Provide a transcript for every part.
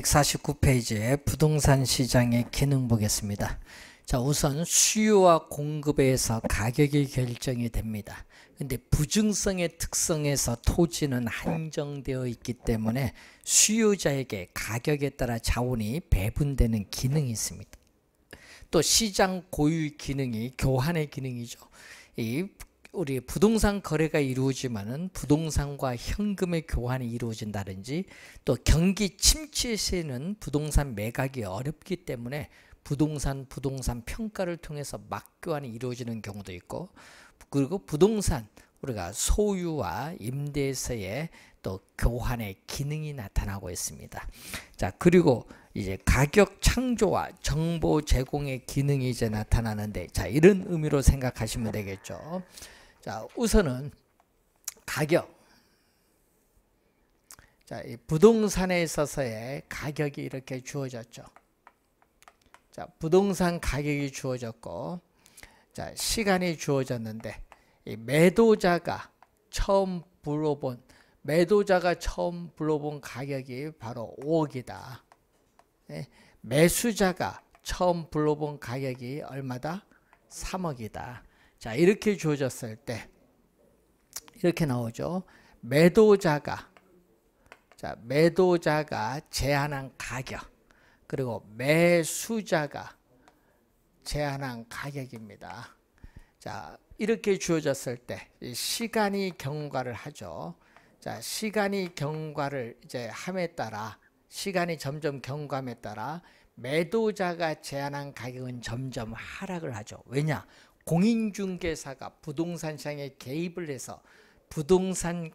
149페이지에 부동산 시장의 기능 보겠습니다. 자, 우선 수요와 공급에서 가격이 결정이 됩니다. 근데 부증성의 특성에서 토지는 한정되어 있기 때문에 수요자에게 가격에 따라 자원이 배분되는 기능이 있습니다. 또 시장 고유 기능이 교환의 기능이죠. 이 우리 부동산 거래가 이루어지면은 부동산과 현금의 교환이 이루어진다든지 또 경기 침체 시에는 부동산 매각이 어렵기 때문에 부동산 부동산 평가를 통해서 막교환이 이루어지는 경우도 있고 그리고 부동산 우리가 소유와 임대에서의 또 교환의 기능이 나타나고 있습니다. 자 그리고 이제 가격 창조와 정보 제공의 기능이 이제 나타나는데 자 이런 의미로 생각하시면 되겠죠. 자, 우선은 가격. 자, 부동산에 있어서의 가격이 이렇게 주어졌죠. 자, 부동산 가격이 주어졌고, 자, 시간이 주어졌는데, 매도자가 처음 불러본, 매도자가 처음 불러본 가격이 바로 5억이다. 예, 매수자가 처음 불러본 가격이 얼마다? 3억이다. 자, 이렇게 주어졌을 때 이렇게 나오죠. 매도자가 자, 매도자가 제한한 가격 그리고 매수자가 제한한 가격입니다. 자, 이렇게 주어졌을 때 시간이 경과를 하죠. 자, 시간이 경과를 이제 함에 따라 시간이 점점 경과함에 따라 매도자가 제한한 가격은 점점 하락을 하죠. 왜냐? 공인중개사가 부동산 시장에 개입을 해서 부동산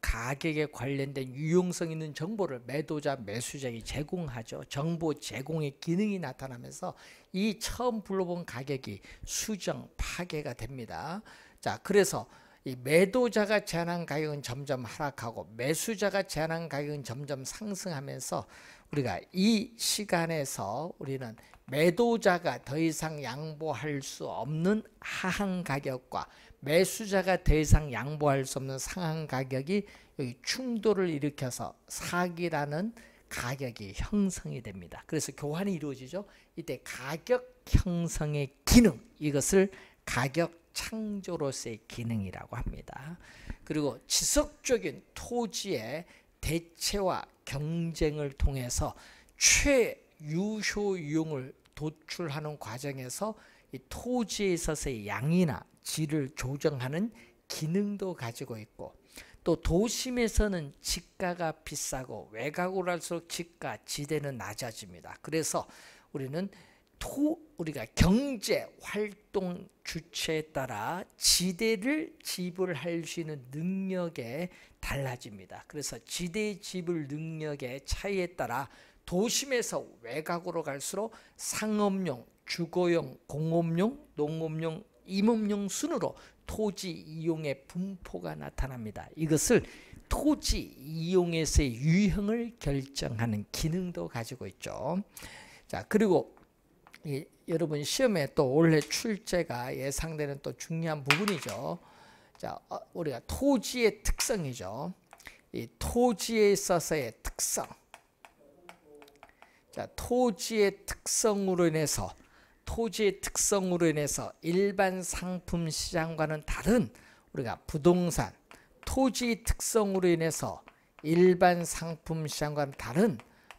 가격에 관련된 유용성 있는 정보를 매도자 매수자에게 제공하죠. 정보 제공의 기능이 나타나면서 이 처음 불러본 가격이 수정 파괴가 됩니다. 자, 그래서 이 매도자가 제한한 가격은 점점 하락하고 매수자가 제한한 가격은 점점 상승하면서 우리가 이 시간에서 우리는 매도자가 더 이상 양보할 수 없는 하한 가격과 매수자가 더 이상 양보할 수 없는 상한 가격이 여기 충돌을 일으켜서 사기라는 가격이 형성이 됩니다. 그래서 교환이 이루어지죠. 이때 가격 형성의 기능 이것을 가격 창조로서의 기능이라고 합니다. 그리고 지속적인 토지의 대체와 경쟁을 통해서 최유효 이용을 도출하는 과정에서 이 토지에 있어서의 양이나 질을 조정하는 기능도 가지고 있고 또 도심에서는 집가가 비싸고 외곽으로 할수록 집가 지대는 낮아집니다. 그래서 우리는 토 우리가 경제 활동 주체에 따라 지대를 지불할 수 있는 능력에 달라집니다. 그래서 지대 지불 능력의 차이에 따라 도심에서 외곽으로 갈수록 상업용, 주거용, 공업용, 농업용, 임업용 순으로 토지 이용의 분포가 나타납니다. 이것을 토지 이용에서의 유형을 결정하는 기능도 가지고 있죠. 자, 그리고 이, 여러분 시험에 또 올해 출제가 예상되는 또 중요한 부분이죠. 자, 어, 우리가 토지의 특성이죠. 이 토지에 있어서의 특성. 자, 토지의 특성으로 인해서 토지의 특성으로 인해서 일반 상품 시장과는 다른 우리가 부동산 토지 특성으로 인해서 일반 상품 시장과는 다른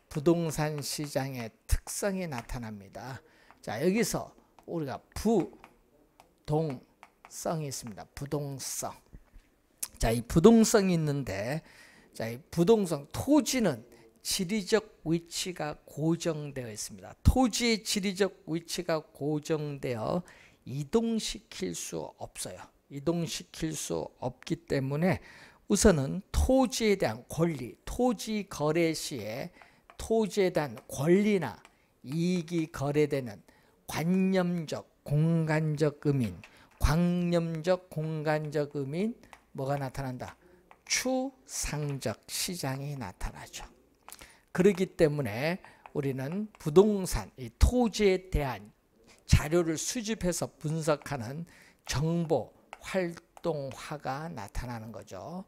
부동산 시장의 특성이 나타납니다. 자, 여기서 우리가 부동성이 있습니다. 부동성. 자, 이 부동성이 있는데 자, 이 부동성 토지는 지리적 위치가 고정되어 있습니다. 토지의 지리적 위치가 고정되어 이동시킬 수 없어요. 이동시킬 수 없기 때문에 우선은 토지에 대한 권리, 토지 거래 시에 토지에 대한 권리나 이익이 거래되는 관념적, 공간적 의민, 광념적, 공간적 의민 뭐가 나타난다? 추상적 시장이 나타나죠. 그러기 때문에 우리는 부동산, 이 토지에 대한 자료를 수집해서 분석하는 정보 활동화가 나타나는 거죠.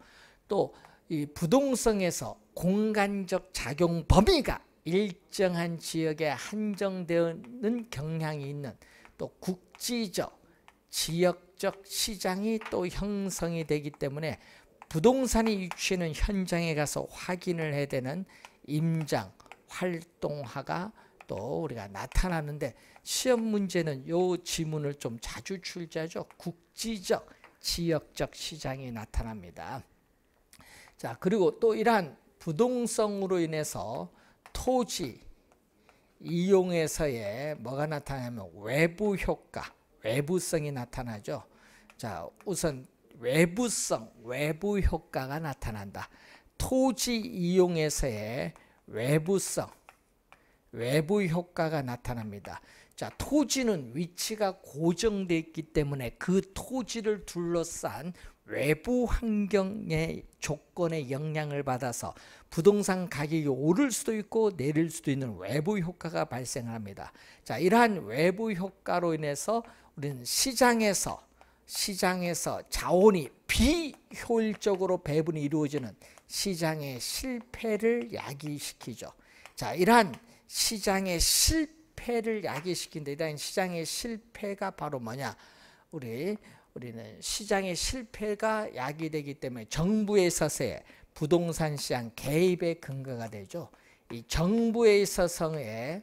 또 이 부동성에서 공간적 작용 범위가 일정한 지역에 한정되는 경향이 있는 또 국지적, 지역적 시장이 또 형성이 되기 때문에 부동산이 위치는 현장에 가서 확인을 해야 되는 임장, 활동화가 또 우리가 나타나는데 시험 문제는 요 지문을 좀 자주 출제하죠. 국지적, 지역적 시장이 나타납니다. 자, 그리고 또 이러한 부동성으로 인해서 토지 이용에서의 뭐가 나타나면 외부 효과, 외부성이 나타나죠. 자, 우선 외부성, 외부 효과가 나타난다. 토지 이용에서의 외부성, 외부 효과가 나타납니다. 자, 토지는 위치가 고정되 있기 때문에 그 토지를 둘러싼 외부 환경의 조건에 영향을 받아서 부동산 가격이 오를 수도 있고 내릴 수도 있는 외부 효과가 발생합니다. 자, 이러한 외부 효과로 인해서 우리는 시장에서 시장에서 자원이 비효율적으로 배분이 이루어지는 시장의 실패를 야기시키죠. 자, 이러한 시장의 실패를 야기시킨다. 이러한 시장의 실패가 바로 뭐냐? 우리 우리는 시장의 실패가 야기되기 때문에 정부에 있어서의 부동산 시장 개입의 근거가 되죠. 이 정부에 있어서의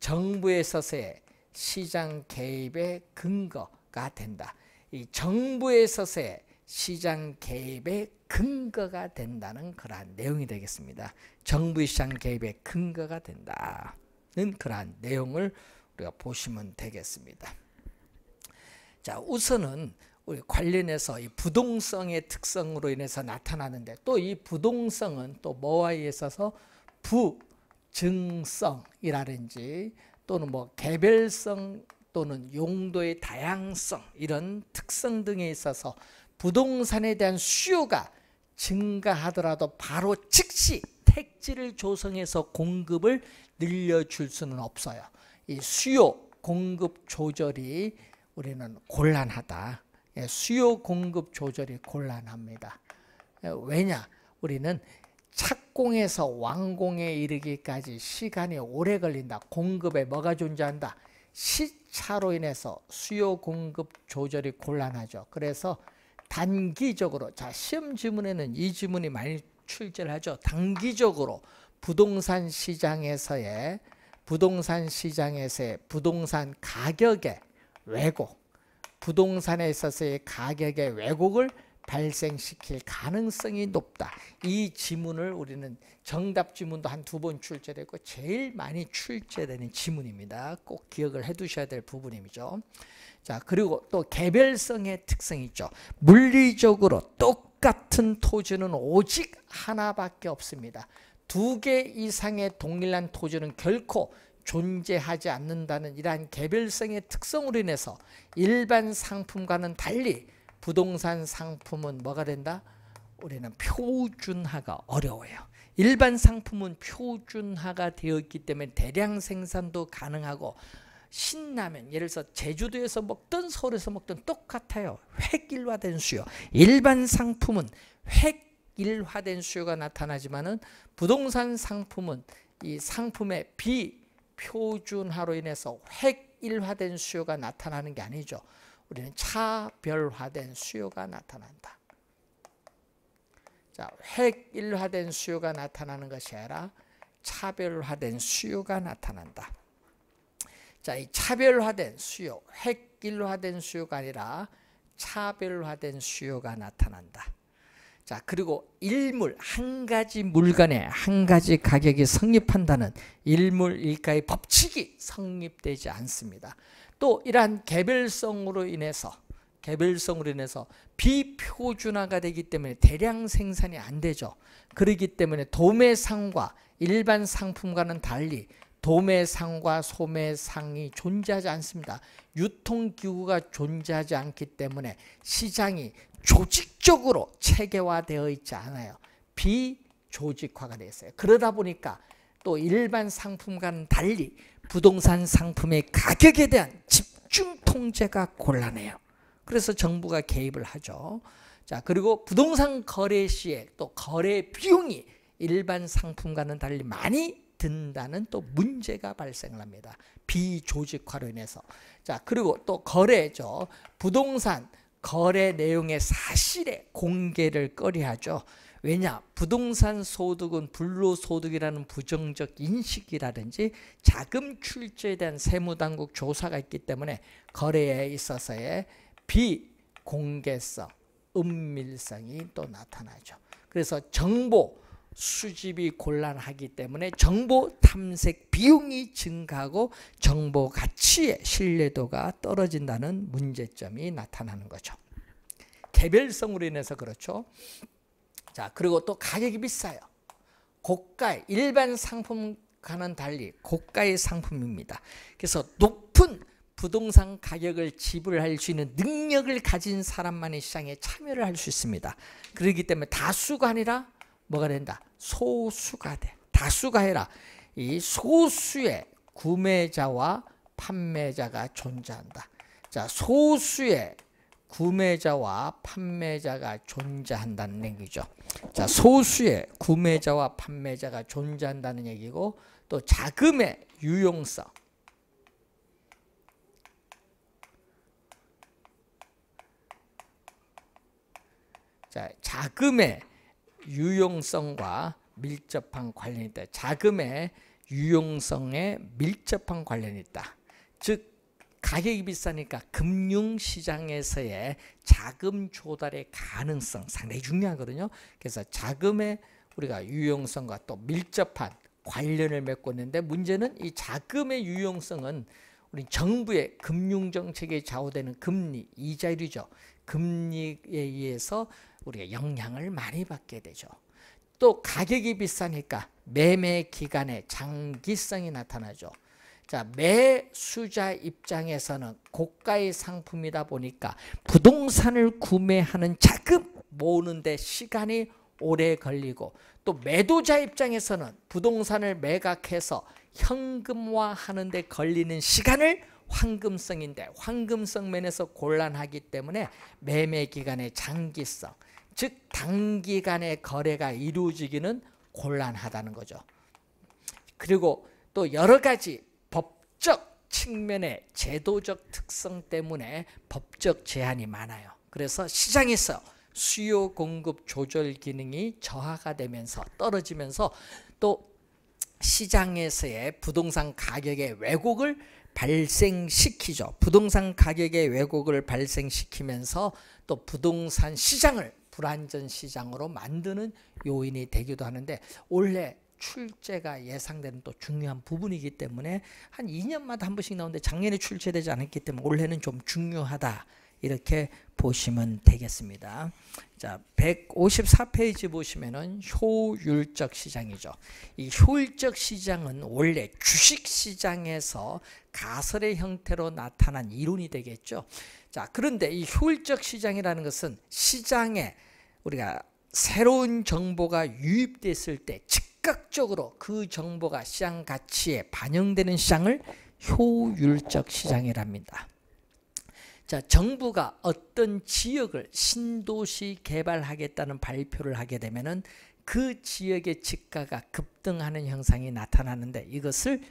정부에 있어서의 시장 개입의 근거가 된다. 이 정부에 있어서의 시장 개입의 근거가 된다는 그러한 내용이 되겠습니다. 정부 시장 개입의 근거가 된다는 그러한 내용을 우리가 보시면 되겠습니다. 자, 우선은 우리 관련해서 이 부동성의 특성으로 인해서 나타나는데 또 이 부동성은 또 뭐와 있어서 부증성이라든지 또는 뭐 개별성 또는 용도의 다양성 이런 특성 등에 있어서 부동산에 대한 수요가 증가하더라도 바로 즉시 택지를 조성해서 공급을 늘려줄 수는 없어요. 이 수요 공급 조절이 우리는 곤란하다. 예, 수요 공급 조절이 곤란합니다. 예, 왜냐? 우리는 착공에서 완공에 이르기까지 시간이 오래 걸린다. 공급에 뭐가 존재한다? 시차로 인해서 수요 공급 조절이 곤란하죠. 그래서 단기적으로 자 시험 지문에는 이 지문이 많이 출제하죠. 를 단기적으로 부동산 시장에서의 부동산 시장에서의 부동산 가격의 왜곡, 부동산에 있어서의 가격의 왜곡을 발생시킬 가능성이 높다. 이 지문을 우리는 정답 지문도 한 두 번 출제되고 제일 많이 출제되는 지문입니다. 꼭 기억을 해두셔야 될 부분이죠. 자, 그리고 또 개별성의 특성이 있죠. 물리적으로 똑같은 토지는 오직 하나밖에 없습니다. 두 개 이상의 동일한 토지는 결코 존재하지 않는다는 이러한 개별성의 특성으로 인해서 일반 상품과는 달리 부동산 상품은 뭐가 된다? 우리는 표준화가 어려워요. 일반 상품은 표준화가 되었기 때문에 대량 생산도 가능하고 신라면 예를 들어 서 제주도에서 먹던 서울에서 먹던 똑같아요. 획일화된 수요. 일반 상품은 획일화된 수요가 나타나지만은 부동산 상품은 이 상품의 비표준화로 인해서 획일화된 수요가 나타나는 게 아니죠. 우리는 차별화된 수요가 나타난다. 자, 획일화된 수요가 나타나는 것이 아니라 차별화된 수요가 나타난다. 자, 이 차별화된 수요, 획일화된 수요가 아니라 차별화된 수요가 나타난다. 자, 그리고 일물, 한 가지 물건에 한 가지 가격이 성립한다는 일물 일가의 법칙이 성립되지 않습니다. 또 이러한 개별성으로 인해서 개별성으로 인해서 비표준화가 되기 때문에 대량 생산이 안 되죠. 그러기 때문에 도매상과 일반 상품과는 달리 도매상과 소매상이 존재하지 않습니다. 유통기구가 존재하지 않기 때문에 시장이 조직적으로 체계화되어 있지 않아요. 비조직화가 되어 있어요. 그러다 보니까 또 일반 상품과는 달리 부동산 상품의 가격에 대한 집중 통제가 곤란해요. 그래서 정부가 개입을 하죠. 자, 그리고 부동산 거래 시에 또 거래 비용이 일반 상품과는 달리 많이 든다는 또 문제가 발생을 합니다. 비조직화로 인해서. 자, 그리고 또 거래죠. 부동산 거래 내용의 사실의 공개를 꺼려하죠. 왜냐? 부동산 소득은 불로소득이라는 부정적 인식이라든지 자금 출제에 대한 세무당국 조사가 있기 때문에 거래에 있어서의 비공개성, 은밀성이 또 나타나죠. 그래서 정보, 수집이 곤란하기 때문에 정보 탐색 비용이 증가하고 정보 가치의 신뢰도가 떨어진다는 문제점이 나타나는 거죠. 개별성으로 인해서 그렇죠. 자, 그리고 또 가격이 비싸요. 고가 일반 상품과는 달리 고가의 상품입니다. 그래서 높은 부동산 가격을 지불할 수 있는 능력을 가진 사람만이 시장에 참여를 할 수 있습니다. 그렇기 때문에 다수가 아니라 뭐가 된다? 소수가 돼. 다수가 해라. 이 소수의 구매자와 판매자가 존재한다. 자, 소수의 구매자와 판매자가 존재한다는 얘기죠. 자, 소수의 구매자와 판매자가 존재한다는 얘기고 또 자금의 유용성 자, 자금의 유용성과 밀접한 관련이 있다. 자금의 유용성에 밀접한 관련이 있다. 즉 가격이 비싸니까 금융시장에서의 자금 조달의 가능성 상당히 중요하거든요. 그래서 자금의 우리가 유용성과 또 밀접한 관련을 맺고 있는데 문제는 이 자금의 유용성은 우리 정부의 금융정책에 좌우되는 금리, 이자율이죠. 금리에 의해서 우리가 영향을 많이 받게 되죠. 또 가격이 비싸니까 매매 기간에 장기성이 나타나죠. 자, 매수자 입장에서는 고가의 상품이다 보니까 부동산을 구매하는 자금 모으는데 시간이 오래 걸리고 또 매도자 입장에서는 부동산을 매각해서 현금화하는데 걸리는 시간을 황금성인데 황금성 면에서 곤란하기 때문에 매매 기간의 장기성 즉 단기간의 거래가 이루어지기는 곤란하다는 거죠. 그리고 또 여러 가지 법적 측면의 제도적 특성 때문에 법적 제한이 많아요. 그래서 시장에서 수요 공급 조절 기능이 저하가 되면서 떨어지면서 또 시장에서의 부동산 가격의 왜곡을 발생시키죠. 부동산 가격의 왜곡을 발생시키면서 또 부동산 시장을 불안전 시장으로 만드는 요인이 되기도 하는데 올해 출제가 예상되는 또 중요한 부분이기 때문에 한 2년마다 한 번씩 나오는데 작년에 출제되지 않았기 때문에 올해는 좀 중요하다. 이렇게 보시면 되겠습니다. 자, 154페이지 보시면은 효율적 시장이죠. 이 효율적 시장은 원래 주식 시장에서 가설의 형태로 나타난 이론이 되겠죠. 자, 그런데 이 효율적 시장이라는 것은 시장에 우리가 새로운 정보가 유입됐을 때 즉각적으로 그 정보가 시장 가치에 반영되는 시장을 효율적 시장이랍니다. 자, 정부가 어떤 지역을 신도시 개발하겠다는 발표를 하게 되면은 그 지역의 집가가 급등하는 현상이 나타나는데 이것을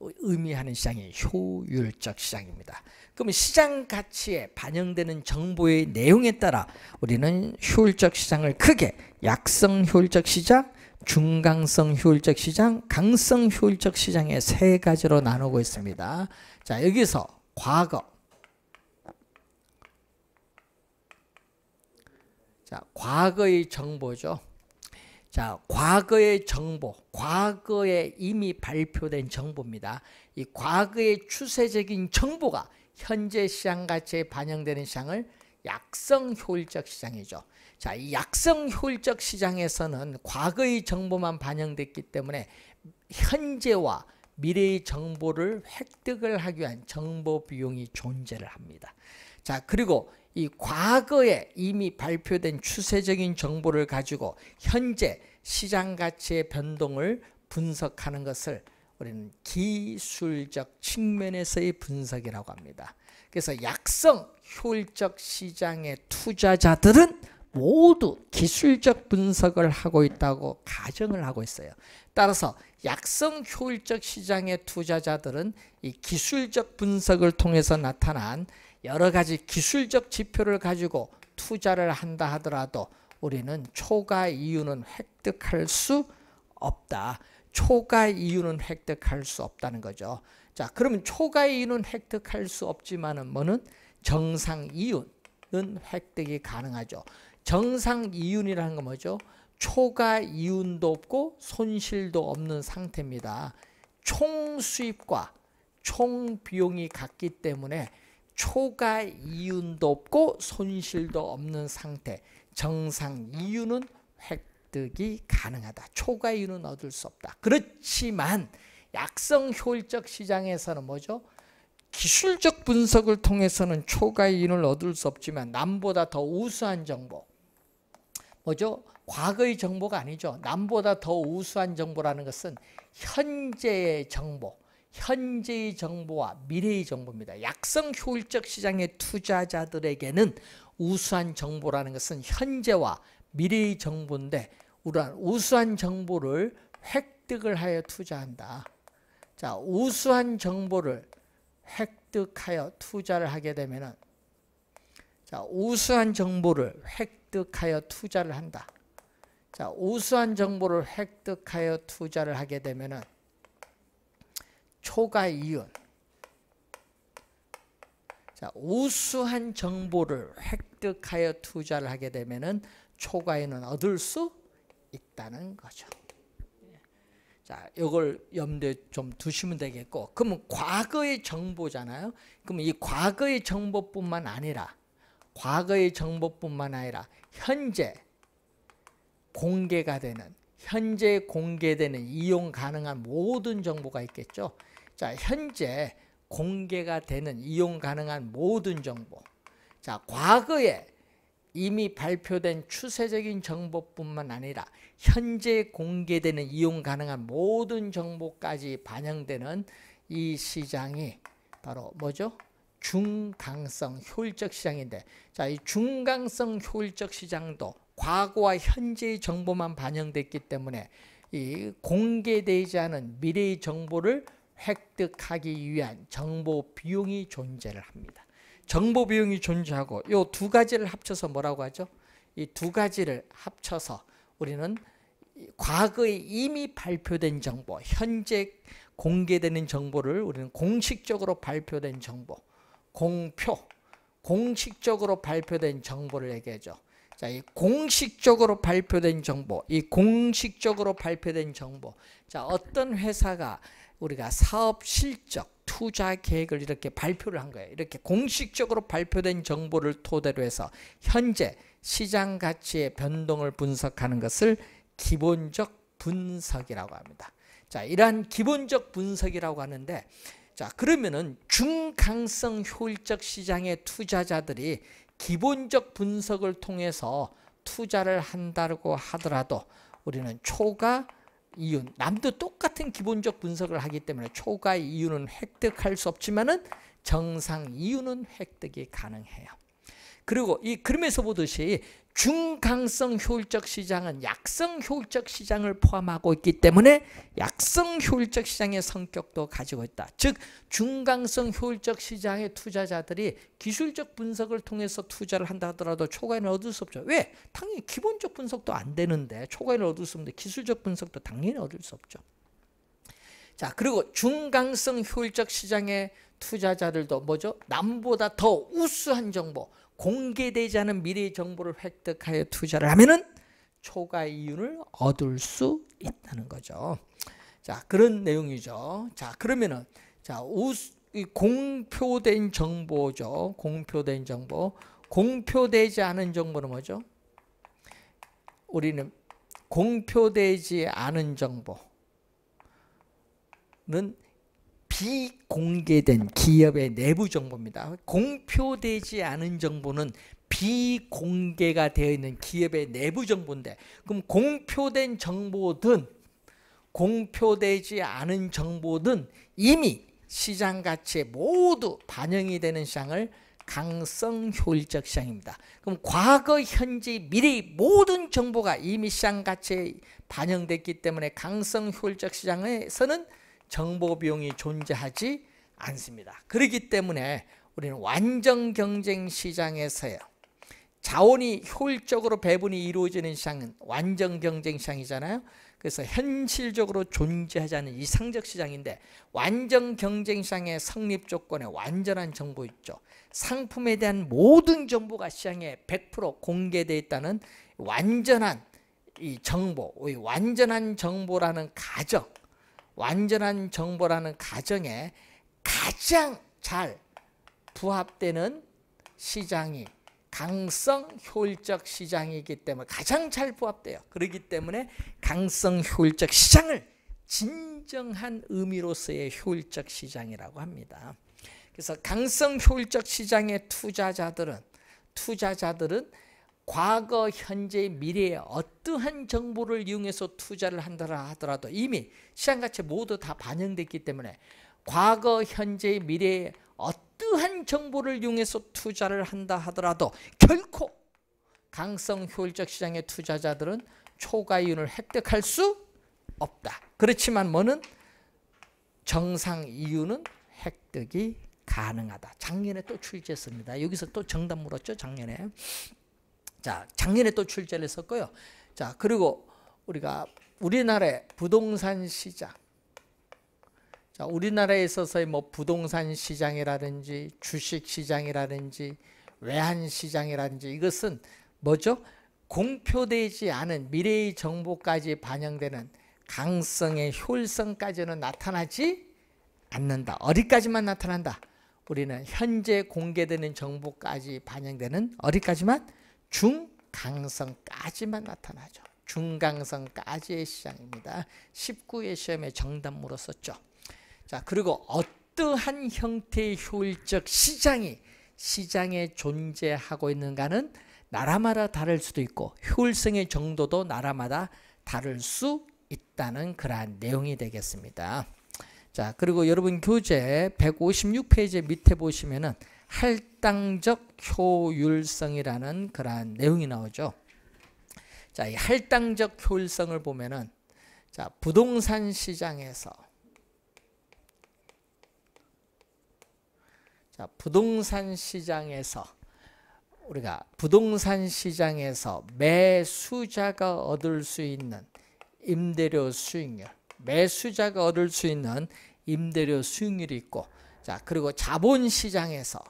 의미하는 시장이 효율적 시장입니다. 그럼 시장 가치에 반영되는 정보의 내용에 따라 우리는 효율적 시장을 크게 약성 효율적 시장, 중강성 효율적 시장, 강성 효율적 시장의 세 가지로 나누고 있습니다. 자, 여기서 과거 자, 과거의 정보죠. 자, 과거의 정보, 과거에 이미 발표된 정보입니다. 이 과거의 추세적인 정보가 현재 시장 가치에 반영되는 시장을 약성 효율적 시장이죠. 자, 이 약성 효율적 시장에서는 과거의 정보만 반영됐기 때문에 현재와 미래의 정보를 획득을 하기 위한 정보 비용이 존재를 합니다. 자, 그리고 이 과거에 이미 발표된 추세적인 정보를 가지고 현재 시장 가치의 변동을 분석하는 것을 우리는 기술적 측면에서의 분석이라고 합니다. 그래서 약성 효율적 시장의 투자자들은 모두 기술적 분석을 하고 있다고 가정을 하고 있어요. 따라서 약성 효율적 시장의 투자자들은 이 기술적 분석을 통해서 나타난 여러 가지 기술적 지표를 가지고 투자를 한다 하더라도 우리는 초과 이윤은 획득할 수 없다. 초과 이윤은 획득할 수 없다는 거죠. 자, 그러면 초과 이윤은 획득할 수 없지만은 뭐는 정상 이윤은 획득이 가능하죠. 정상 이윤이라는 건 뭐죠? 초과 이윤도 없고 손실도 없는 상태입니다. 총 수입과 총 비용이 같기 때문에 초과 이윤도 없고 손실도 없는 상태. 정상 이윤은 획득이 가능하다. 초과 이윤은 얻을 수 없다. 그렇지만 약성 효율적 시장에서는 뭐죠? 기술적 분석을 통해서는 초과 이윤을 얻을 수 없지만 남보다 더 우수한 정보. 뭐죠? 과거의 정보가 아니죠. 남보다 더 우수한 정보라는 것은 현재의 정보. 현재의 정보와 미래의 정보입니다. 약성 효율적 시장의 투자자들에게는 우수한 정보라는 것은 현재와 미래의 정보인데 우한 우수한 정보를 획득을 하여 투자한다. 자, 우수한 정보를 획득하여 투자를 하게 되면은 자, 우수한 정보를 획득하여 투자를 한다. 자, 우수한 정보를 획득하여 투자를 하게 되면은 초과이온. 자, 우수한 정보를 획득하여 투자를 하게 되면은 초과이온은 얻을 수 있다는 거죠. 자, 이걸 염두에 좀 두시면 되겠고, 그러면 과거의 정보잖아요. 그러면 이 과거의 정보뿐만 아니라, 과거의 정보뿐만 아니라 현재 공개가 되는 현재 공개되는 이용 가능한 모든 정보가 있겠죠. 자, 현재 공개가 되는 이용 가능한 모든 정보. 자, 과거에 이미 발표된 추세적인 정보뿐만 아니라 현재 공개되는 이용 가능한 모든 정보까지 반영되는 이 시장이 바로 뭐죠? 중강성 효율적 시장인데 자, 이 중강성 효율적 시장도 과거와 현재의 정보만 반영됐기 때문에 이 공개되지 않은 미래의 정보를 획득하기 위한 정보 비용이 존재를 합니다. 정보 비용이 존재하고 이두 가지를 합쳐서 뭐라고 하죠? 이 두 가지를 합쳐서 우리는 과거에 이미 발표된 정보, 현재 공개되는 정보를 우리는 공식적으로 발표된 정보, 공표, 공식적으로 발표된 정보를 얘기하죠. 자, 이 공식적으로 발표된 정보, 이 공식적으로 발표된 정보. 자, 어떤 회사가 우리가 사업 실적, 투자 계획을 이렇게 발표를 한 거예요. 이렇게 공식적으로 발표된 정보를 토대로 해서 현재 시장 가치의 변동을 분석하는 것을 기본적 분석이라고 합니다. 자, 이러한 기본적 분석이라고 하는데 자, 그러면은 중강성 효율적 시장의 투자자들이 기본적 분석을 통해서 투자를 한다고 하더라도 우리는 초과 이윤 남도 똑같은 기본적 분석을 하기 때문에 초과 이윤은 획득할 수 없지만은 정상 이윤은 획득이 가능해요. 그리고 이 그림에서 보듯이 중강성 효율적 시장은 약성 효율적 시장을 포함하고 있기 때문에 약성 효율적 시장의 성격도 가지고 있다. 즉 중강성 효율적 시장의 투자자들이 기술적 분석을 통해서 투자를 한다 하더라도 초과인을 얻을 수 없죠. 왜? 당연히 기본적 분석도 안 되는데 초과인을 얻을 수 없는데 기술적 분석도 당연히 얻을 수 없죠. 자 그리고 중강성 효율적 시장의 투자자들도 뭐죠? 남보다 더 우수한 정보 공개되지 않은 미래의 정보를 획득하여 투자를 하면은 초과 이윤을 얻을 수 있다는 거죠. 자, 그런 내용이죠. 자, 그러면은 자, 우스, 공표된 정보죠. 공표된 정보. 공표되지 않은 정보는 뭐죠? 우리는 공표되지 않은 정보는 비공개된 기업의 내부 정보입니다. 공표되지 않은 정보는 비공개가 되어 있는 기업의 내부 정보인데 그럼 공표된 정보든 공표되지 않은 정보든 이미 시장 가치에 모두 반영이 되는 시장을 강성 효율적 시장입니다. 그럼 과거, 현재, 미래 모든 정보가 이미 시장 가치에 반영됐기 때문에 강성 효율적 시장에서는 정보 비용이 존재하지 않습니다. 그렇기 때문에 우리는 완전 경쟁 시장에서요. 자원이 효율적으로 배분이 이루어지는 시장은 완전 경쟁 시장이잖아요. 그래서 현실적으로 존재하지 않는 이상적 시장인데 완전 경쟁 시장의 성립 조건에 완전한 정보 있죠. 상품에 대한 모든 정보가 시장에 100% 공개되어 있다는 완전한 이 정보, 완전한 정보라는 가정 완전한 정보라는 가정에 가장 잘 부합되는 시장이 강성 효율적 시장이기 때문에 가장 잘 부합돼요. 그렇기 때문에 강성 효율적 시장을 진정한 의미로서의 효율적 시장이라고 합니다. 그래서 강성 효율적 시장의 투자자들은 투자자들은 과거, 현재, 미래에 어떠한 정보를 이용해서 투자를 한다라 하더라도 이미 시장 가치 모두 다 반영됐기 때문에 과거, 현재, 미래에 어떠한 정보를 이용해서 투자를 한다 하더라도 결코 강성 효율적 시장의 투자자들은 초과 이윤을 획득할 수 없다. 그렇지만 뭐는 정상 이윤은 획득이 가능하다. 작년에 또 출제했습니다. 여기서 또 정답 물었죠, 작년에. 자, 작년에 또 출제를 했었고요. 자, 그리고 우리가 우리나라의 부동산 시장. 자, 우리나라에 있어서의 뭐 부동산 시장이라든지 주식 시장이라든지 외환 시장이라든지 이것은 뭐죠? 공표되지 않은 미래의 정보까지 반영되는 강성의 효율성까지는 나타나지 않는다. 어디까지만 나타난다. 우리는 현재 공개되는 정보까지 반영되는 어디까지만 중강성까지만 나타나죠. 중강성까지의 시장입니다. 19의 시험에 정답 물었었죠. 자, 그리고 어떠한 형태의 효율적 시장이 시장에 존재하고 있는가는 나라마다 다를 수도 있고 효율성의 정도도 나라마다 다를 수 있다는 그러한 내용이 되겠습니다. 자, 그리고 여러분 교재 156페이지 밑에 보시면은 할당적 효율성이라는 그러한 내용이 나오죠. 자, 이 할당적 효율성을 보면은 자, 부동산 시장에서 자, 부동산 시장에서 우리가 부동산 시장에서 매수자가 얻을 수 있는 임대료 수익률, 매수자가 얻을 수 있는 임대료 수익률이 있고 자, 그리고 자본 시장에서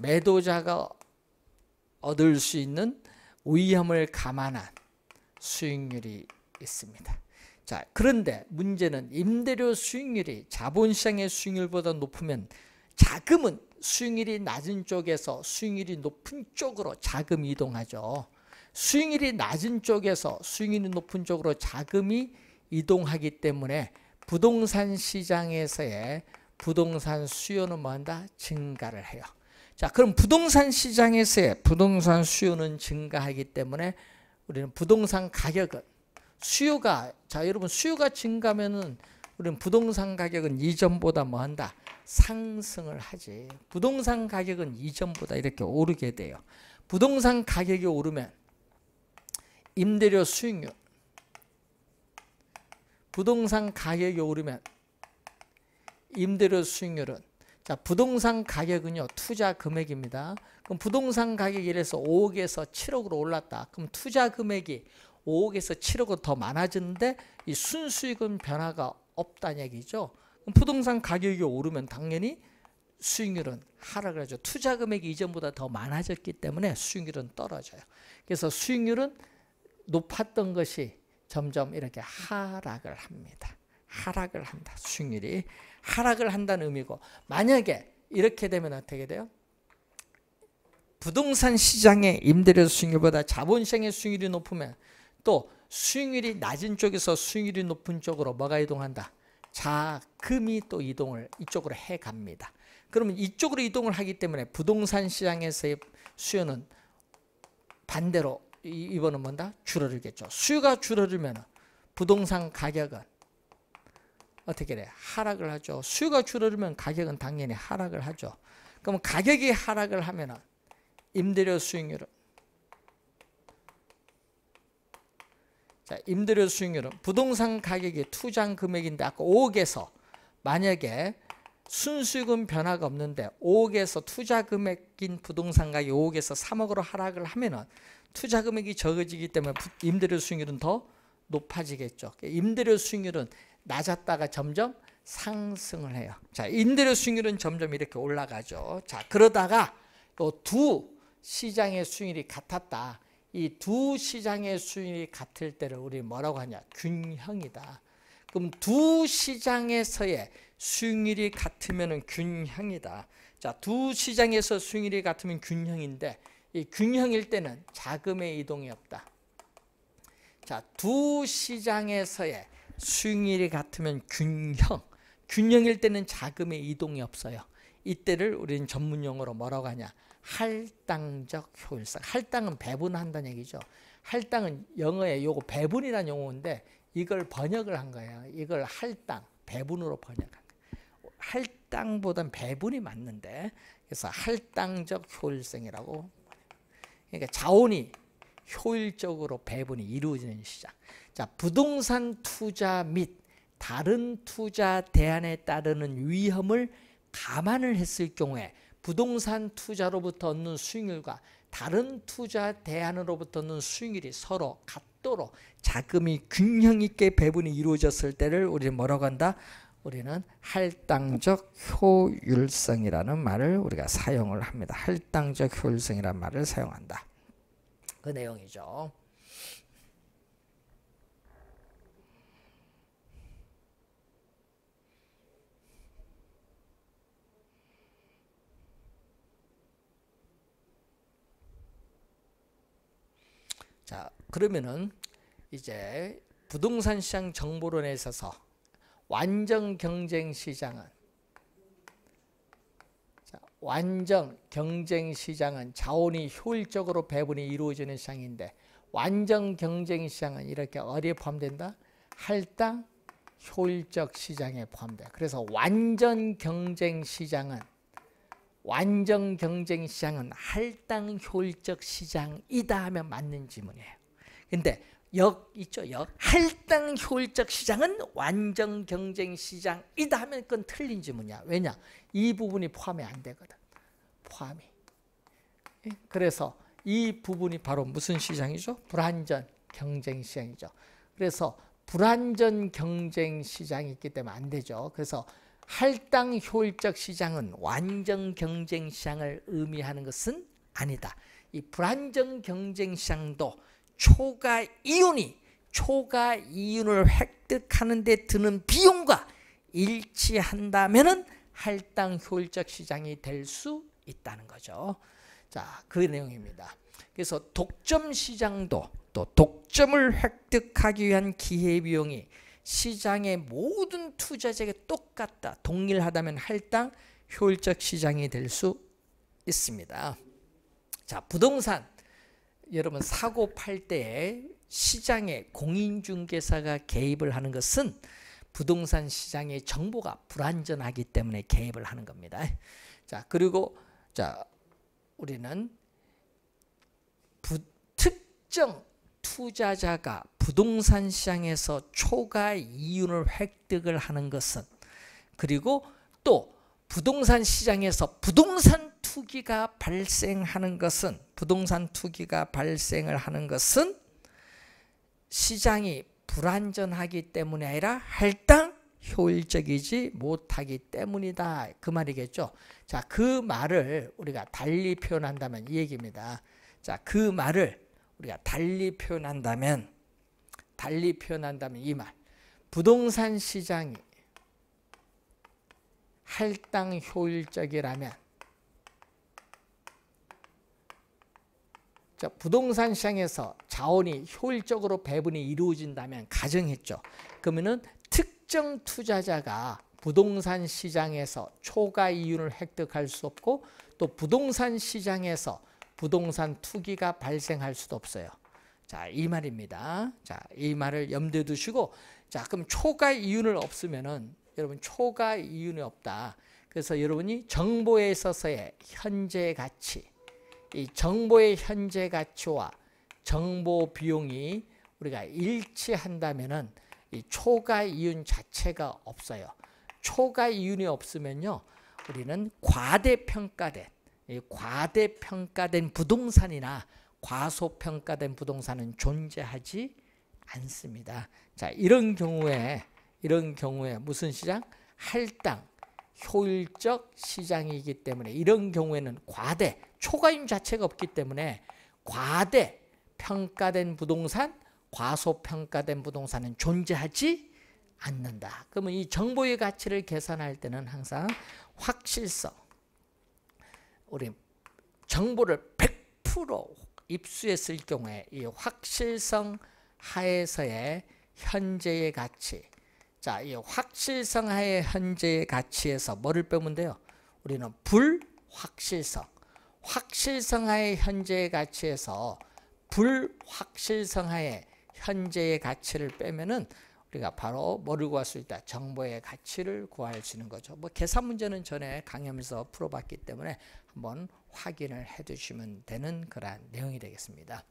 매도자가 얻을 수 있는 위험을 감안한 수익률이 있습니다. 자, 그런데 문제는 임대료 수익률이 자본시장의 수익률보다 높으면 자금은 수익률이 낮은 쪽에서 수익률이 높은 쪽으로 자금이 동하죠 수익률이 낮은 쪽에서 수익률이 높은 쪽으로 자금이 이동하기 때문에 부동산 시장에서의 부동산 수요는 뭐한다? 증가를 해요. 자, 그럼 부동산 시장에서의 부동산 수요는 증가하기 때문에 우리는 부동산 가격은 수요가 자, 여러분 수요가 증가면은 하 우리는 부동산 가격은 이전보다 뭐 한다? 상승을 하지. 부동산 가격은 이전보다 이렇게 오르게 돼요. 부동산 가격이 오르면 임대료 수익률 부동산 가격이 오르면 임대료 수익률은 자, 부동산 가격은요, 투자 금액입니다. 그럼 부동산 가격이 이래서 5억에서 7억으로 올랐다. 그럼 투자 금액이 5억에서 7억으로 더많아졌는데이 순수익은 변화가 없다는 얘기죠. 그럼 부동산 가격이 오르면 당연히 수익률은 하락을 하죠. 투자 금액이 이전보다 더 많아졌기 때문에 수익률은 떨어져요. 그래서 수익률은 높았던 것이 점점 이렇게 하락을 합니다. 하락을 한다. 수익률이. 하락을 한다는 의미고 만약에 이렇게 되면 어떻게 돼요? 부동산 시장의 임대료 수익률보다 자본시장의 수익률이 높으면 또 수익률이 낮은 쪽에서 수익률이 높은 쪽으로 뭐가 이동한다? 자금이 또 이동을 이쪽으로 해갑니다. 그러면 이쪽으로 이동을 하기 때문에 부동산 시장에서의 수요는 반대로 이번은 뭔다? 줄어들겠죠. 수요가 줄어들면 부동산 가격은 어떻게 돼? 하락을 하죠. 수요가 줄어들면 가격은 당연히 하락을 하죠. 그럼 가격이 하락을 하면 임대료 수익률은 자, 임대료 수익률은 부동산 가격이 투자 금액인데 아까 5억에서 만약에 순수익은 변화가 없는데 5억에서 투자 금액인 부동산 가격이 5억에서 3억으로 하락을 하면은 투자 금액이 적어지기 때문에 임대료 수익률은 더 높아지겠죠. 임대료 수익률은 낮았다가 점점 상승을 해요. 자, 인대의 수익률은 점점 이렇게 올라가죠. 자, 그러다가 또 두 시장의 수익률이 같았다. 이 두 시장의 수익률이 같을 때를 우리 뭐라고 하냐? 균형이다. 그럼 두 시장에서의 수익률이 같으면 균형이다. 자, 두 시장에서 수익률이 같으면 균형인데 이 균형일 때는 자금의 이동이 없다. 자, 두 시장에서의 수익률이 같으면 균형. 균형일 때는 자금의 이동이 없어요. 이때를 우리는 전문용어로 뭐라고 하냐? 할당적 효율성. 할당은 배분한다는 얘기죠. 할당은 영어에 요거 배분이라는 용어인데 이걸 번역을 한 거예요. 이걸 할당, 배분으로 번역한 거예요. 할당보단 배분이 맞는데 그래서 할당적 효율성이라고 그러니까 자원이 효율적으로 배분이 이루어지는 시장. 자, 부동산 투자 및 다른 투자 대안에 따르는 위험을 감안을 했을 경우에 부동산 투자로부터 얻는 수익률과 다른 투자 대안으로부터 얻는 수익률이 서로 같도록 자금이 균형 있게 배분이 이루어졌을 때를 우리는 뭐라고 한다? 우리는 할당적 효율성이라는 말을 우리가 사용을 합니다. 할당적 효율성이라는 말을 사용한다. 그 내용이죠. 자, 그러면은 이제 부동산 시장 정보론에 있어서 완전 경쟁 시장은 자, 완전 경쟁 시장은 자원이 효율적으로 배분이 이루어지는 시장인데 완전 경쟁 시장은 이렇게 어디에 포함된다? 할당 효율적 시장에 포함돼. 그래서 완전 경쟁 시장은 완전 경쟁 시장은 할당 효율적 시장이다 하면 맞는 질문이에요. 근데 역 있죠 역 할당 효율적 시장은 완전 경쟁 시장이다 하면 그건 틀린 질문이야 왜냐 이 부분이 포함이 안 되거든 포함이 예? 그래서 이 부분이 바로 무슨 시장이죠 불완전 경쟁 시장이죠 그래서 불완전 경쟁 시장이 있기 때문에 안 되죠 그래서 할당 효율적 시장은 완전 경쟁 시장을 의미하는 것은 아니다. 이 불안정 경쟁 시장도 초과 이윤이 초과 이윤을 획득하는 데 드는 비용과 일치한다면은 할당 효율적 시장이 될 수 있다는 거죠. 자, 그 내용입니다. 그래서 독점 시장도 또 독점을 획득하기 위한 기회비용이 시장의 모든 투자자에게 똑같다. 동일하다면 할당 효율적 시장이 될 수 있습니다. 자, 부동산 여러분 사고 팔 때에 시장에 공인중개사가 개입을 하는 것은 부동산 시장의 정보가 불완전하기 때문에 개입을 하는 겁니다. 자, 그리고 자, 우리는 부, 특정 투자자가 부동산 시장에서 초과 이윤을 획득을 하는 것은 그리고 또 부동산 시장에서 부동산 투기가 발생하는 것은 부동산 투기가 발생을 하는 것은 시장이 불안전하기 때문이 아니라 할당 효율적이지 못하기 때문이다. 그 말이겠죠. 자, 그 말을 우리가 달리 표현한다면 이 얘기입니다. 자, 그 말을 우리가 달리 표현한다면 달리 표현한다면 이 말. 부동산 시장이 할당 효율적이라면 자, 부동산 시장에서 자원이 효율적으로 배분이 이루어진다면 가정했죠. 그러면은 특정 투자자가 부동산 시장에서 초과 이윤을 획득할 수 없고 또 부동산 시장에서 부동산 투기가 발생할 수도 없어요. 자, 이 말입니다. 자, 이 말을 염두에 두시고 자, 그럼 초과 이윤을 없으면은 여러분 초과 이윤이 없다. 그래서 여러분이 정보에 있어서의 현재 가치, 이 정보의 현재 가치와 정보 비용이 우리가 일치한다면은 이 초과 이윤 자체가 없어요. 초과 이윤이 없으면요. 우리는 과대평가된 과대평가된 부동산이나 과소평가된 부동산은 존재하지 않습니다. 자, 이런 경우에 이런 경우에 무슨 시장? 할당 효율적 시장이기 때문에 이런 경우에는 과대 초과임 자체가 없기 때문에 과대 평가된 부동산, 과소평가된 부동산은 존재하지 않는다. 그러면 이 정보의 가치를 계산할 때는 항상 확실성, 우리 정보를 100% 입수했을 경우에 이 확실성 하에서의 현재의 가치 자, 이 확실성 하의 현재의 가치에서 뭐를 빼면 돼요? 우리는 불확실성 확실성 하의 현재의 가치에서 불확실성 하의 현재의 가치를 빼면은 우리가 바로 모르고 왔을 때 정보의 가치를 구할 수 있는 거죠. 뭐 계산 문제는 전에 강의하면서 풀어봤기 때문에 한번 확인을 해두시면 되는 그러한 내용이 되겠습니다.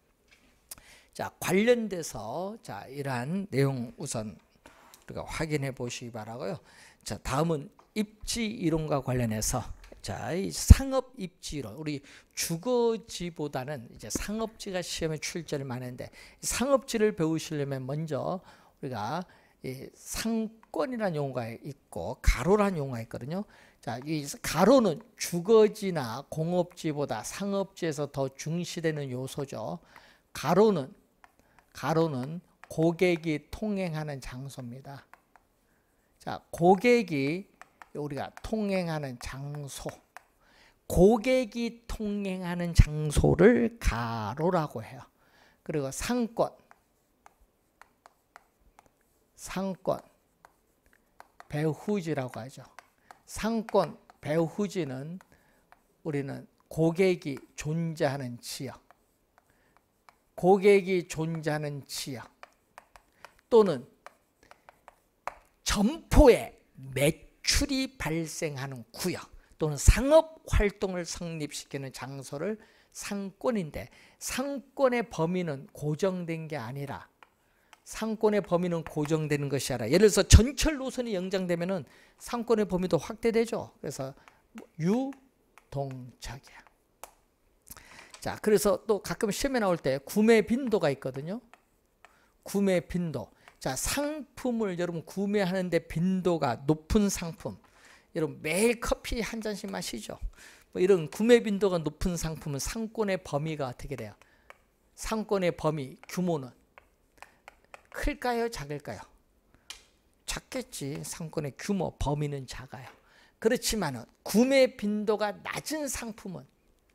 자 관련돼서 자 이러한 내용 우선 우리가 확인해 보시기 바라고요. 자 다음은 입지 이론과 관련해서 자, 이 상업 입지론 우리 주거지보다는 이제 상업지가 시험에 출제를 많은데 상업지를 배우시려면 먼저 우리가 상권이라는 용어가 있고 가로라는 용어가 있거든요. 자, 이 가로는 주거지나 공업지보다 상업지에서 더 중시되는 요소죠. 가로는 가로는 고객이 통행하는 장소입니다. 자, 고객이 우리가 통행하는 장소. 고객이 통행하는 장소를 가로라고 해요. 그리고 상권. 상권, 배후지라고 하죠. 상권, 배후지는 우리는 고객이 존재하는 지역, 고객이 존재하는 지역 또는 점포에 매출이 발생하는 구역 또는 상업 활동을 성립시키는 장소를 상권인데 상권의 범위는 고정된 게 아니라 상권의 범위는 고정되는 것이 아니라 예를 들어서 전철 노선이 연장되면은 상권의 범위도 확대되죠. 그래서 유동적이야. 자, 그래서 또 가끔 시험에 나올 때 구매 빈도가 있거든요. 구매 빈도. 자, 상품을 여러분 구매하는데 빈도가 높은 상품. 여러분 매일 커피 한 잔씩 마시죠. 뭐 이런 구매 빈도가 높은 상품은 상권의 범위가 어떻게 돼요? 상권의 범위, 규모는 클까요? 작을까요? 작겠지. 상권의 규모, 범위는 작아요. 그렇지만 구매 빈도가 낮은 상품은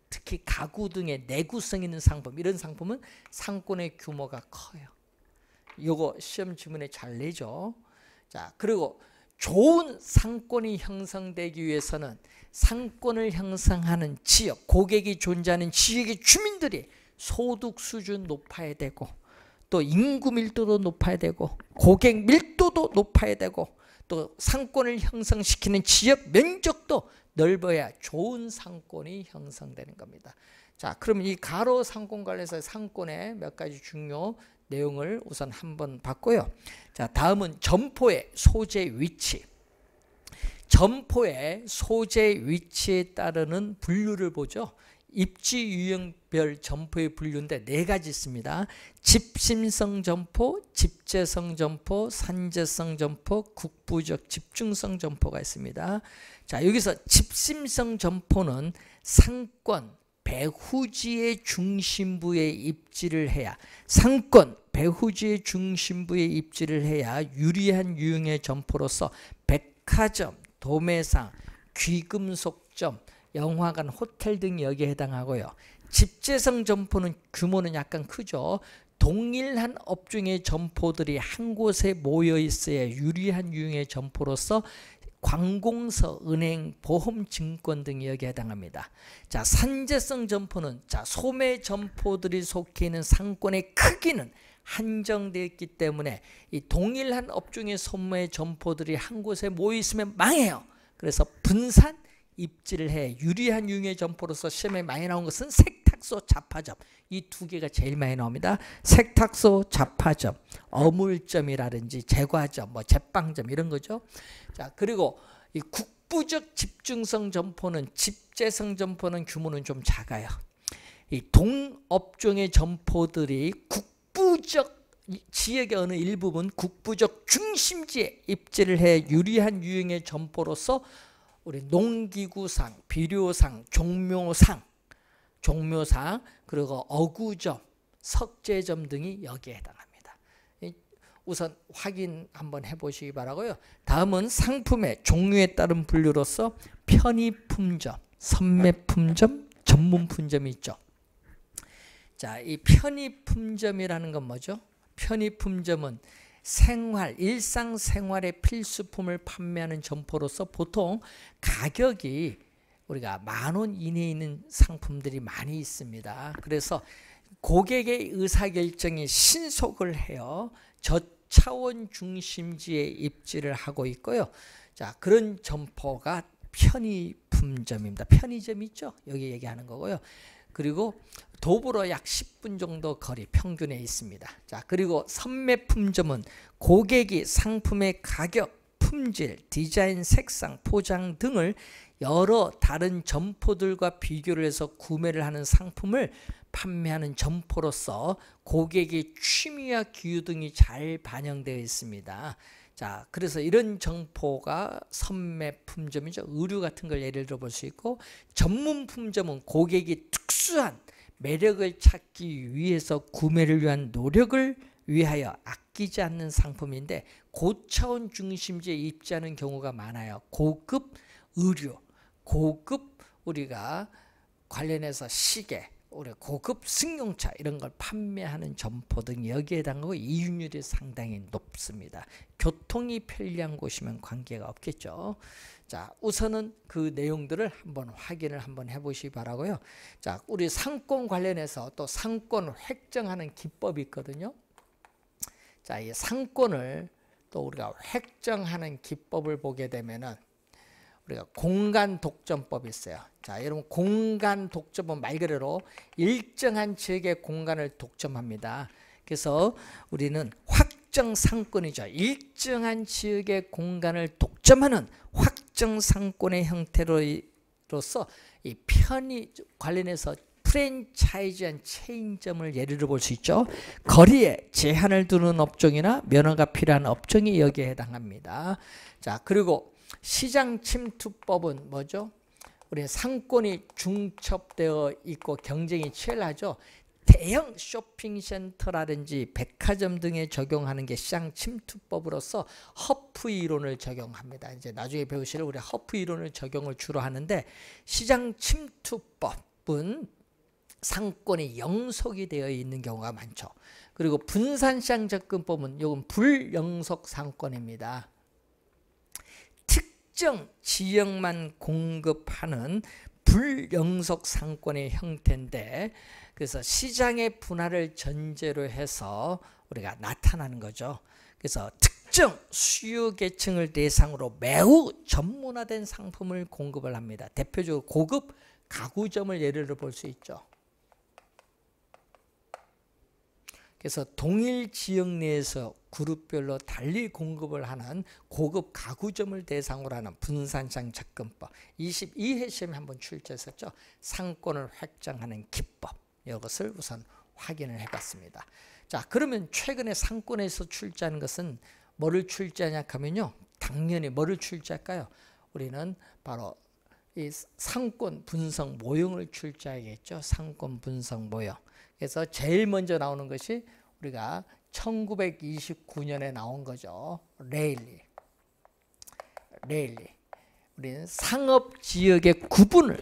특히 가구 등의 내구성 있는 상품 이런 상품은 상권의 규모가 커요. 요거 시험 지문에 잘 내죠. 자, 그리고 좋은 상권이 형성되기 위해서는 상권을 형성하는 지역, 고객이 존재하는 지역의 주민들이 소득 수준 높아야 되고 또 인구 밀도도 높아야 되고 고객 밀도도 높아야 되고 또 상권을 형성시키는 지역 면적도 넓어야 좋은 상권이 형성되는 겁니다. 자, 그러이 가로 상권 관련해서 상권의 몇 가지 중요 내용을 우선 한번 봤고요. 자, 다음은 점포의 소재 위치. 점포의 소재 위치에 따르는 분류를 보죠. 입지 유형별 점포의 분류인데 네 가지 있습니다. 집심성 점포, 집재성 점포, 산재성 점포, 국부적 집중성 점포가 있습니다. 자, 여기서 집심성 점포는 상권, 배후지의 중심부에 입지를 해야 상권, 배후지의 중심부에 입지를 해야 유리한 유형의 점포로서 백화점, 도매상, 귀금속점, 영화관, 호텔 등이 여기에 해당하고요. 집재성 점포는 규모는 약간 크죠. 동일한 업종의 점포들이 한 곳에 모여 있어야 유리한 유형의 점포로서 관공서, 은행, 보험, 증권 등이 여기에 해당합니다. 자, 산재성 점포는 자, 소매 점포들이 속해 있는 상권의 크기는 한정되어 있기 때문에 이 동일한 업종의 소매 점포들이 한 곳에 모여 있으면 망해요. 그래서 분산 입질을 해 유리한 유형의 점포로서 시험에 많이 나온 것은 색탁소 자파점 이 두 개가 제일 많이 나옵니다. 색탁소 자파점 어물점이라든지 제과점 뭐 제빵점 이런 거죠. 자 그리고 이 국부적 집중성 점포는 집재성 점포는 규모는 좀 작아요. 이 동업종의 점포들이 국부적 지역의 어느 일부분 국부적 중심지에 입지를 해 유리한 유형의 점포로서 우리 농기구상, 비료상, 종묘상, 종묘상 그리고 어구점, 석재점 등이 여기에 해당합니다. 우선 확인 한번 해보시기 바라고요. 다음은 상품의 종류에 따른 분류로서 편의품점, 선매품점, 전문품점이 있죠. 자, 이 편의품점이라는 건 뭐죠? 편의품점은 생활, 일상생활의 필수품을 판매하는 점포로서 보통 가격이 우리가 만원 이내에 있는 상품들이 많이 있습니다. 그래서 고객의 의사결정이 신속을 해요. 저차원 중심지에 입지를 하고 있고요. 자, 그런 점포가 편의품점입니다. 편의점 있죠? 여기 얘기하는 거고요. 그리고 도보로 약 10분 정도 거리 평균에 있습니다. 자, 그리고 선매 품점은 고객이 상품의 가격, 품질, 디자인, 색상, 포장 등을 여러 다른 점포들과 비교를 해서 구매를 하는 상품을 판매하는 점포로서 고객의 취미와 기후 등이 잘 반영되어 있습니다. 자, 그래서 이런 점포가 선매 품점이죠. 의류 같은 걸 예를 들어 볼 수 있고 전문 품점은 고객이 특수한 매력을 찾기 위해서 구매를 위한 노력을 위하여 아끼지 않는 상품인데 고차원 중심지에 입지하는 경우가 많아요. 고급 의류, 고급 우리가 관련해서 시계, 우리 고급 승용차 이런 걸 판매하는 점포 등 여기에 당하고 이윤율이 상당히 높습니다. 교통이 편리한 곳이면 관계가 없겠죠. 자, 우선은 그 내용들을 한번 확인을 한번 해보시기 바라고요. 자, 우리 상권 관련해서 또 상권 획정하는 기법이 있거든요. 자, 이 상권을 또 우리가 획정하는 기법을 보게 되면은 우리가 공간 독점법이 있어요. 자, 여러분 공간 독점은 말 그대로 일정한 지역의 공간을 독점합니다. 그래서 우리는 확정 상권이죠. 일정한 지역의 공간을 독점하는 확정 상권의 형태로로서 이 편의 관련해서 프랜차이즈한 체인점을 예를 들어 볼 수 있죠. 거리에 제한을 두는 업종이나 면허가 필요한 업종이 여기에 해당합니다. 자, 그리고 시장 침투법은 뭐죠? 우리 상권이 중첩되어 있고 경쟁이 치열하죠. 대형 쇼핑센터라든지 백화점 등에 적용하는 게 시장 침투법으로서 허프 이론을 적용합니다. 이제 나중에 배우실 우리 허프 이론을 적용을 주로 하는데 시장 침투법은 상권이 영속이 되어 있는 경우가 많죠. 그리고 분산시장 접근법은 이건 불영속 상권입니다. 특정 지역만 공급하는 불영속 상권의 형태인데 그래서 시장의 분할을 전제로 해서 우리가 나타나는 거죠. 그래서 특정 수요 계층을 대상으로 매우 전문화된 상품을 공급을 합니다. 대표적으로 고급 가구점을 예를 들어 볼 수 있죠. 그래서 동일 지역 내에서 그룹별로 달리 공급을 하는 고급 가구점을 대상으로 하는 분산장 접근법 22회 시험에 한번 출제했었죠. 상권을 확장하는 기법 이것을 우선 확인을 해봤습니다. 자 그러면 최근에 상권에서 출제하는 것은 뭐를 출제하냐 하면요. 당연히 뭐를 출제할까요? 우리는 바로 이 상권 분석 모형을 출제하겠죠. 상권 분석 모형. 그래서 제일 먼저 나오는 것이 우리가 1929년에 나온 거죠. 레일리. 레일리. 우리는 상업 지역의 구분을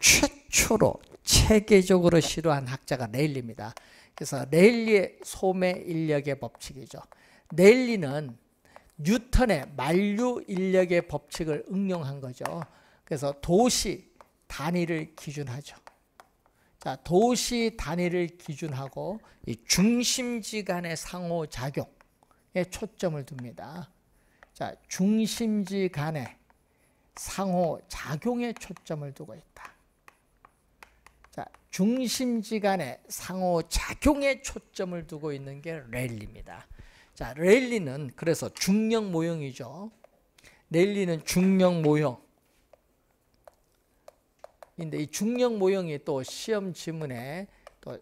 최초로 체계적으로 시도한 학자가 레일리입니다. 그래서 레일리의 소매 인력의 법칙이죠. 레일리는 뉴턴의 만류 인력의 법칙을 응용한 거죠. 그래서 도시 단위를 기준하죠. 자, 도시 단위를 기준하고 중심지 간의 상호작용에 초점을 둡니다. 자, 중심지 간의 상호작용에 초점을 두고 있다. 자, 중심지 간의 상호작용에 초점을 두고 있는 게 랠리입니다. 자, 랠리는 그래서 중력 모형이죠. 랠리는 중력 모형. 인데 이 중력 모형이 또 시험 지문에 또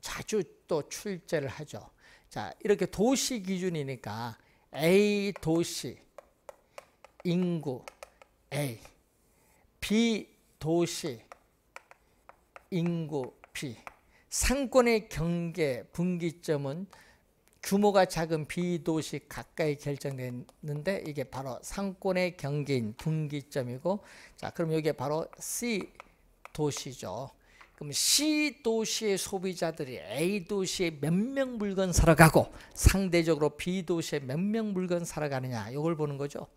자주 또 출제를 하죠. 자, 이렇게 도시 기준이니까 A 도시 인구 A B 도시 인구 B 상권의 경계 분기점은 규모가 작은 비도시 가까이 결정됐는데 이게 바로 상권의 경계인 분기점이고 자 그럼 여기 바로 C 도시죠. 그럼 C 도시의 소비자들이 A 도시에 몇 명 물건 사러 가고 상대적으로 B 도시에 몇 명 물건 사러 가느냐 이걸 보는 거죠.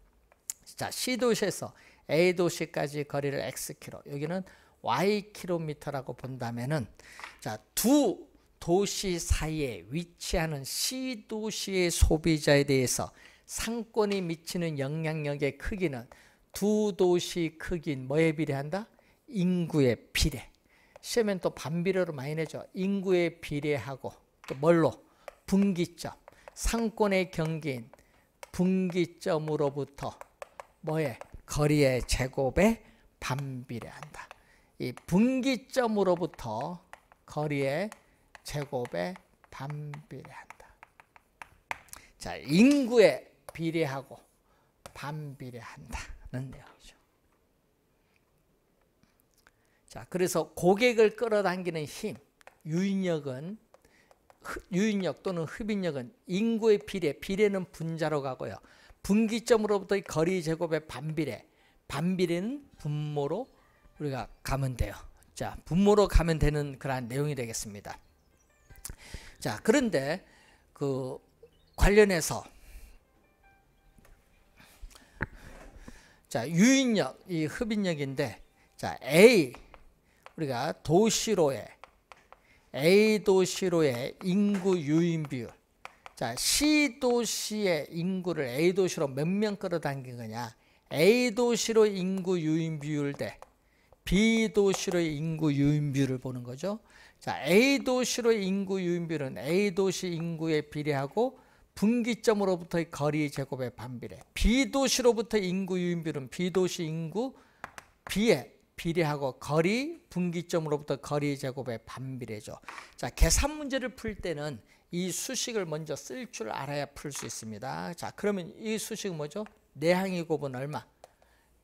자 C 도시에서 A 도시까지 거리를 x 킬로 여기는 y 킬로미터라고 본다면은 자두 도시 사이에 위치하는 C 도시의 소비자에 대해서 상권이 미치는 영향력의 크기는 두 도시 크기인 뭐에 비례한다? 인구에 비례. 시험엔 또 반비례로 많이 내죠. 인구에 비례하고 또 뭘로? 분기점. 상권의 경기인 분기점으로부터 뭐에? 거리의 제곱에 반비례한다. 이 분기점으로부터 거리의 제곱에 반비례한다. 자, 인구에 비례하고 반비례한다는 내용이죠. 자, 그래서 고객을 끌어당기는 힘, 유인력은 유인력 또는 흡인력은 인구의 비례, 비례는 분자로 가고요. 분기점으로부터의 거리 제곱의 반비례, 반비례는 분모로 우리가 가면 돼요. 자, 분모로 가면 되는 그러한 내용이 되겠습니다. 자, 그런데 그 관련해서 자, 유인력, 이 흡인력인데 자, A 우리가 도시로의 A 도시로의 인구 유인 비율 자, C 도시의 인구를 A 도시로 몇 명 끌어당긴 거냐? A 도시로 인구 유인 비율 대 B 도시로의 인구 유인 비율을 보는 거죠. 자, A 도시로의 인구 유인 비율은 A 도시 인구에 비례하고 분기점으로부터의 거리 제곱의 반비례. B 도시로부터 인구 유인 비율은 B 도시 인구 B의 비례하고 거리 분기점으로부터 거리 제곱의 반비례죠. 자, 계산 문제를 풀 때는 이 수식을 먼저 쓸 줄 알아야 풀 수 있습니다. 자, 그러면 이 수식은 뭐죠? 내항이 곱은 얼마?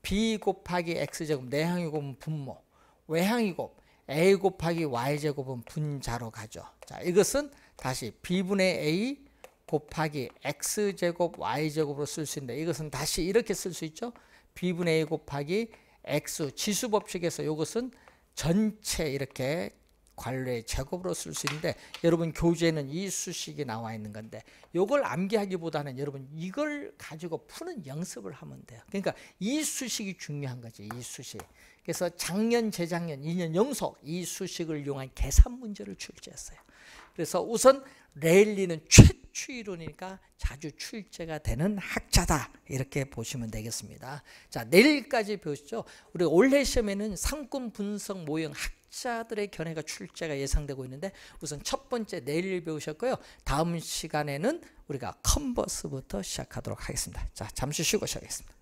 b 곱하기 x 제곱 내항이 곱은 분모, 외항이 곱 a 곱하기 y 제곱은 분자로 가죠. 자, 이것은 다시 b분의 a 곱하기 x 제곱 y 제곱으로 쓸 수 있는데 이것은 다시 이렇게 쓸 수 있죠. b분의 a 곱하기 액수 지수 법칙에서 이것은 전체 이렇게 관례 제곱으로 쓸 수 있는데 여러분 교재는 이 수식이 나와 있는 건데 이걸 암기하기보다는 여러분 이걸 가지고 푸는 연습을 하면 돼요. 그러니까 이 수식이 중요한 거지 이 수식. 그래서 작년 재작년 2년 연속 이 수식을 이용한 계산 문제를 출제했어요. 그래서 우선 레일리는 최추이론이니까 자주 출제가 되는 학자다 이렇게 보시면 되겠습니다. 자 내일까지 배우시죠. 우리 올해 시험에는 상권 분석 모형 학자들의 견해가 출제가 예상되고 있는데 우선 첫 번째 내일 배우셨고요. 다음 시간에는 우리가 컨버스부터 시작하도록 하겠습니다. 자 잠시 쉬고 시작하겠습니다.